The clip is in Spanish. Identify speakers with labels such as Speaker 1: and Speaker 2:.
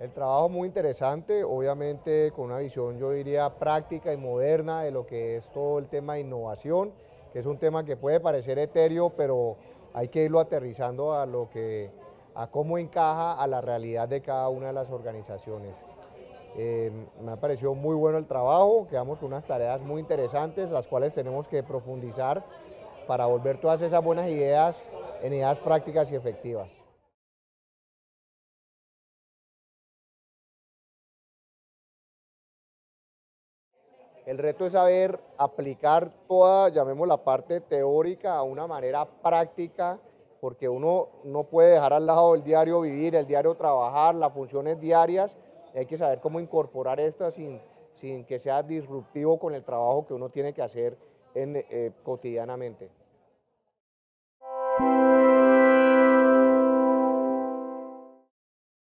Speaker 1: El trabajo muy interesante,
Speaker 2: obviamente con una visión yo diría práctica y moderna de lo que es todo el tema de innovación, que es un tema que puede parecer etéreo, pero hay que irlo aterrizando a lo que a cómo encaja a la realidad de cada una de las organizaciones. Eh, me ha parecido muy bueno el trabajo, quedamos con unas tareas muy interesantes, las cuales tenemos que profundizar para volver todas esas buenas ideas en ideas prácticas y efectivas.
Speaker 1: El reto es saber aplicar toda,
Speaker 2: llamemos la parte teórica, a una manera práctica, porque uno no puede dejar al lado el diario vivir, el diario trabajar, las funciones diarias. Hay que saber cómo incorporar esto sin, que sea disruptivo con el trabajo que uno tiene que hacer eh, cotidianamente.